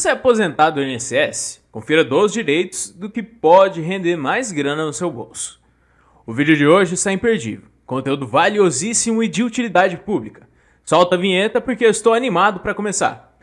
Você é aposentado do INSS? Confira 12 direitos do que pode render mais grana no seu bolso. O vídeo de hoje está imperdível, conteúdo valiosíssimo e de utilidade pública. Solta a vinheta porque eu estou animado para começar.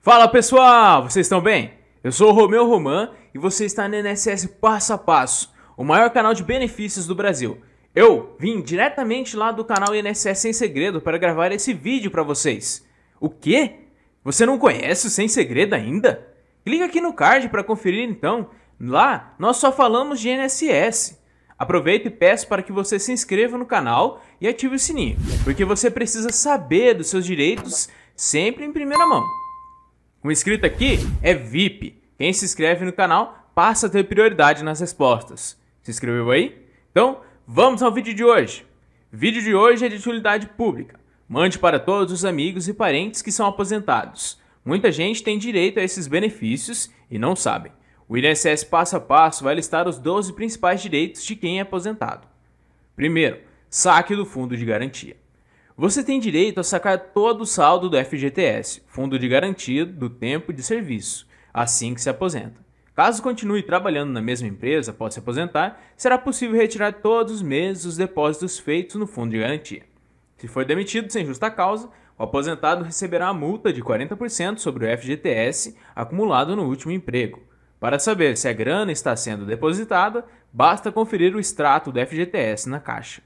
Fala pessoal, vocês estão bem? Eu sou o Romeu Roman e você está no INSS Passo a Passo, o maior canal de benefícios do Brasil. Eu vim diretamente lá do canal INSS Sem Segredo para gravar esse vídeo para vocês. O quê? Você não conhece o Sem Segredo ainda? Clica aqui no card para conferir então. Lá nós só falamos de INSS. Aproveito e peço para que você se inscreva no canal e ative o sininho, porque você precisa saber dos seus direitos sempre em primeira mão. O inscrito aqui é VIP. Quem se inscreve no canal passa a ter prioridade nas respostas. Se inscreveu aí? Então, Vamos ao vídeo de hoje. Vídeo de hoje é de utilidade pública. Mande para todos os amigos e parentes que são aposentados. Muita gente tem direito a esses benefícios e não sabem. O INSS passo a passo vai listar os 12 principais direitos de quem é aposentado. Primeiro, saque do fundo de garantia. Você tem direito a sacar todo o saldo do FGTS, Fundo de Garantia do Tempo de Serviço, assim que se aposenta. Caso continue trabalhando na mesma empresa após se aposentar, será possível retirar todos os meses os depósitos feitos no fundo de garantia. Se for demitido sem justa causa, o aposentado receberá a multa de 40% sobre o FGTS acumulado no último emprego. Para saber se a grana está sendo depositada, basta conferir o extrato do FGTS na caixa.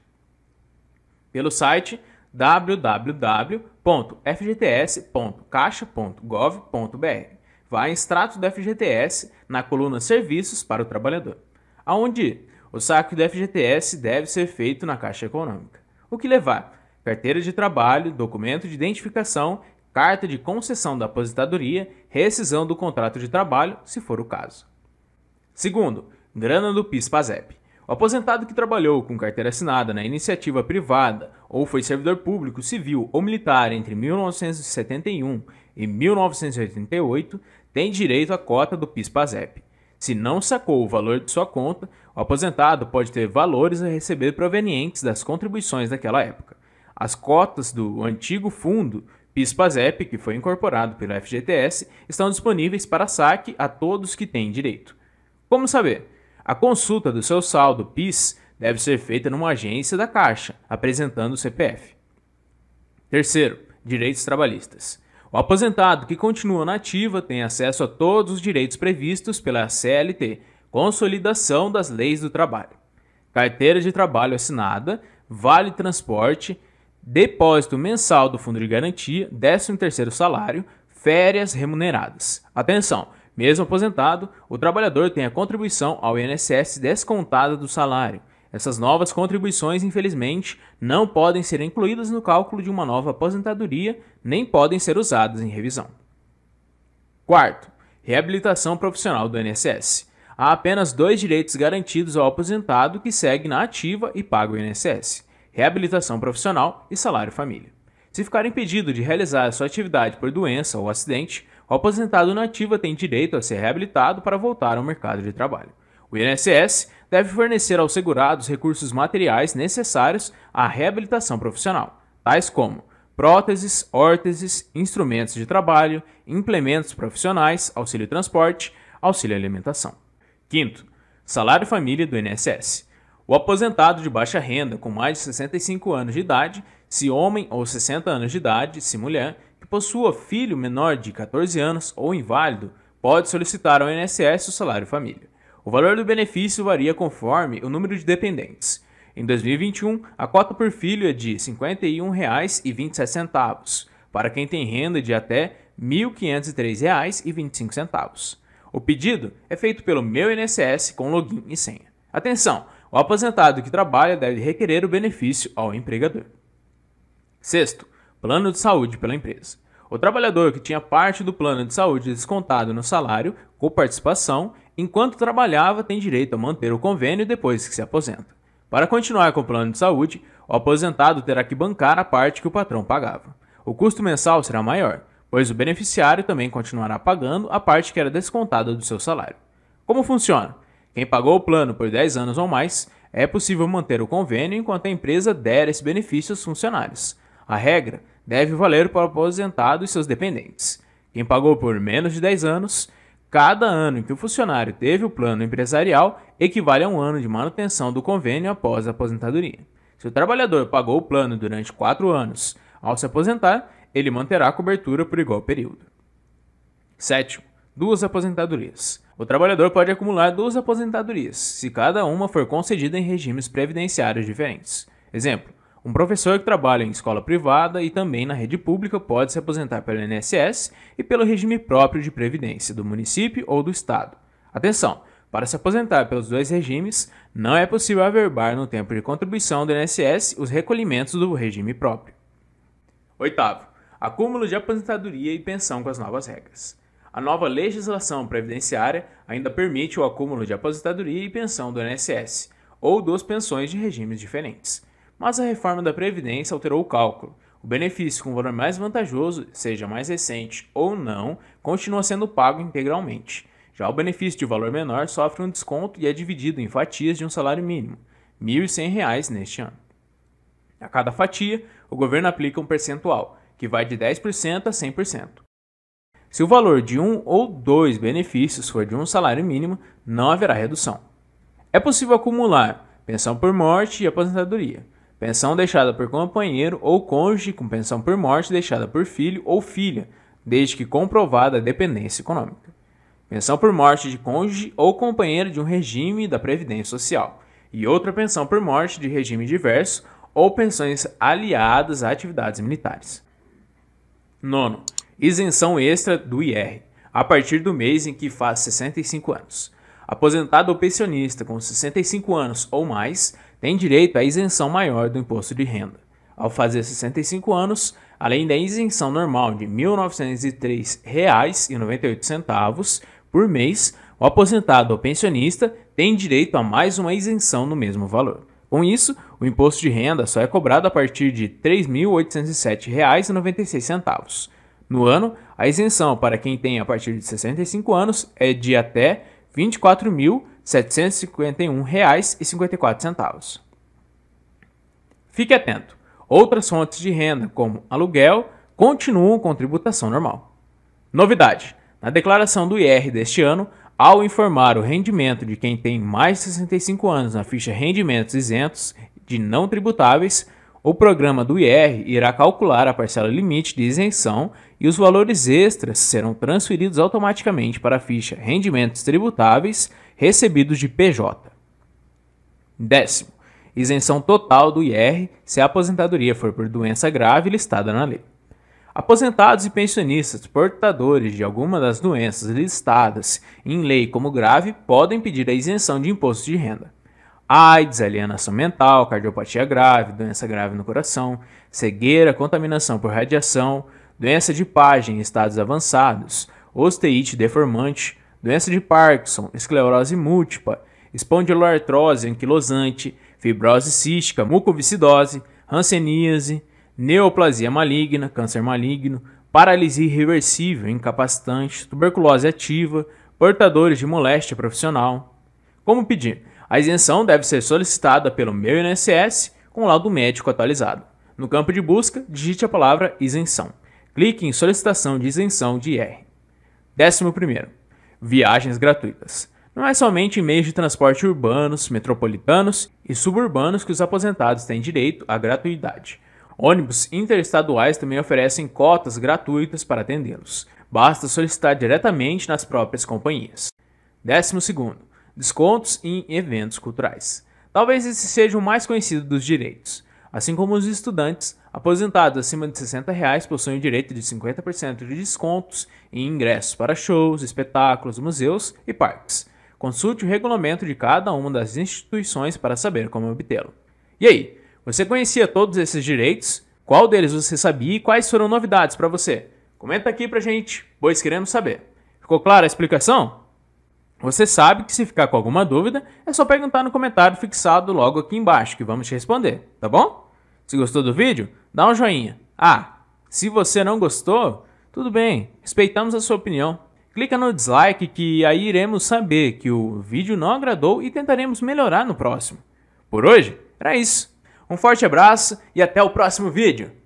Pelo site www.fgts.caixa.gov.br. Vá em extrato do FGTS na coluna Serviços para o Trabalhador, aonde o saque do FGTS deve ser feito na Caixa Econômica. O que levar? Carteira de trabalho, documento de identificação, carta de concessão da aposentadoria, rescisão do contrato de trabalho, se for o caso. Segundo, grana do PIS/PASEP. O aposentado que trabalhou com carteira assinada na iniciativa privada ou foi servidor público, civil ou militar entre 1971 e 1988 tem direito à cota do PIS-PASEP. Se não sacou o valor de sua conta, o aposentado pode ter valores a receber provenientes das contribuições daquela época. As cotas do antigo fundo PIS-PASEP, que foi incorporado pelo FGTS, estão disponíveis para saque a todos que têm direito. Como saber? A consulta do seu saldo PIS deve ser feita numa agência da Caixa, apresentando o CPF. Terceiro, direitos trabalhistas. O aposentado que continua na ativa tem acesso a todos os direitos previstos pela CLT, Consolidação das Leis do Trabalho. Carteira de trabalho assinada, vale transporte, depósito mensal do Fundo de Garantia, 13º salário, férias remuneradas. Atenção, mesmo aposentado, o trabalhador tem a contribuição ao INSS descontada do salário. Essas novas contribuições, infelizmente, não podem ser incluídas no cálculo de uma nova aposentadoria, nem podem ser usadas em revisão. Quarto, reabilitação profissional do INSS. Há apenas dois direitos garantidos ao aposentado que segue na ativa e paga o INSS: reabilitação profissional e salário família. Se ficar impedido de realizar a sua atividade por doença ou acidente, o aposentado na ativa tem direito a ser reabilitado para voltar ao mercado de trabalho. O INSS deve fornecer aos segurados recursos materiais necessários à reabilitação profissional, tais como próteses, órteses, instrumentos de trabalho, implementos profissionais, auxílio transporte, auxílio alimentação. Quinto, salário família do INSS. O aposentado de baixa renda com mais de 65 anos de idade, se homem ou 60 anos de idade, se mulher, que possua filho menor de 14 anos ou inválido, pode solicitar ao INSS o salário família. O valor do benefício varia conforme o número de dependentes. Em 2021, a cota por filho é de R$ 51,27, para quem tem renda de até R$ 1.503,25. O pedido é feito pelo Meu INSS com login e senha. Atenção! O aposentado que trabalha deve requerer o benefício ao empregador. Sexto, plano de saúde pela empresa. O trabalhador que tinha parte do plano de saúde descontado no salário, com participação, enquanto trabalhava, tem direito a manter o convênio depois que se aposenta. Para continuar com o plano de saúde, o aposentado terá que bancar a parte que o patrão pagava. O custo mensal será maior, pois o beneficiário também continuará pagando a parte que era descontada do seu salário. Como funciona? Quem pagou o plano por 10 anos ou mais, é possível manter o convênio enquanto a empresa der esse benefício aos funcionários. A regra deve valer para o aposentado e seus dependentes. Quem pagou por menos de 10 anos Cada ano em que o funcionário teve o plano empresarial equivale a um ano de manutenção do convênio após a aposentadoria. Se o trabalhador pagou o plano durante quatro anos, ao se aposentar, ele manterá a cobertura por igual período. Sétimo, duas aposentadorias. O trabalhador pode acumular duas aposentadorias, se cada uma for concedida em regimes previdenciários diferentes. Exemplo: um professor que trabalha em escola privada e também na rede pública pode se aposentar pelo INSS e pelo regime próprio de previdência do município ou do estado. Atenção! Para se aposentar pelos dois regimes, não é possível averbar no tempo de contribuição do INSS os recolhimentos do regime próprio. Oitavo, acúmulo de aposentadoria e pensão com as novas regras. A nova legislação previdenciária ainda permite o acúmulo de aposentadoria e pensão do INSS ou duas pensões de regimes diferentes mas a reforma da Previdência alterou o cálculo. O benefício com valor mais vantajoso, seja mais recente ou não, continua sendo pago integralmente. Já o benefício de valor menor sofre um desconto e é dividido em fatias de um salário mínimo, R$ 1.100 neste ano. A cada fatia, o governo aplica um percentual, que vai de 10% a 100%. Se o valor de um ou dois benefícios for de um salário mínimo, não haverá redução. É possível acumular pensão por morte e aposentadoria pensão deixada por companheiro ou cônjuge com pensão por morte deixada por filho ou filha, desde que comprovada a dependência econômica. Pensão por morte de cônjuge ou companheiro de um regime da Previdência Social e outra pensão por morte de regime diverso ou pensões aliadas a atividades militares. Nono, isenção extra do IR, a partir do mês em que faz 65 anos. Aposentado ou pensionista com 65 anos ou mais tem direito à isenção maior do imposto de renda. Ao fazer 65 anos, além da isenção normal de R$ 1.903,98 por mês, o aposentado ou pensionista tem direito a mais uma isenção no mesmo valor. Com isso, o imposto de renda só é cobrado a partir de R$ 3.807,96. No ano, a isenção para quem tem a partir de 65 anos é de até R$ 24.000. R$ reais e centavos. Fique atento. Outras fontes de renda, como aluguel, continuam com tributação normal. Novidade: na declaração do IR deste ano, ao informar o rendimento de quem tem mais de 65 anos na ficha rendimentos isentos de não tributáveis, o programa do IR irá calcular a parcela limite de isenção e os valores extras serão transferidos automaticamente para a ficha rendimentos tributáveis recebidos de PJ. Décimo, isenção total do IR se a aposentadoria for por doença grave listada na lei. Aposentados e pensionistas portadores de alguma das doenças listadas em lei como grave podem pedir a isenção de imposto de renda. AIDS, alienação mental, cardiopatia grave, doença grave no coração, cegueira, contaminação por radiação, doença de Page em estados avançados, osteite deformante, doença de Parkinson, esclerose múltipla, espondiloartrose anquilosante, fibrose cística, mucoviscidose, hanseníase, neoplasia maligna, câncer maligno, paralisia irreversível, incapacitante, tuberculose ativa, portadores de moléstia profissional. Como pedir? A isenção deve ser solicitada pelo meu INSS com laudo médico atualizado. No campo de busca, digite a palavra isenção. Clique em solicitação de isenção de IR. 11 viagens gratuitas. Não é somente em meios de transporte urbanos, metropolitanos e suburbanos que os aposentados têm direito à gratuidade. Ônibus interestaduais também oferecem cotas gratuitas para atendê-los. Basta solicitar diretamente nas próprias companhias. 12. Descontos em eventos culturais. Talvez esse seja o mais conhecido dos direitos. Assim como os estudantes, Aposentados acima de 60 reais possuem o direito de 50% de descontos em ingressos para shows, espetáculos, museus e parques. Consulte o regulamento de cada uma das instituições para saber como obtê-lo. E aí, você conhecia todos esses direitos? Qual deles você sabia e quais foram novidades para você? Comenta aqui pra gente, pois queremos saber. Ficou clara a explicação? Você sabe que se ficar com alguma dúvida, é só perguntar no comentário fixado logo aqui embaixo que vamos te responder, tá bom? Se gostou do vídeo, dá um joinha. Ah, se você não gostou, tudo bem, respeitamos a sua opinião. Clica no dislike que aí iremos saber que o vídeo não agradou e tentaremos melhorar no próximo. Por hoje, era isso. Um forte abraço e até o próximo vídeo.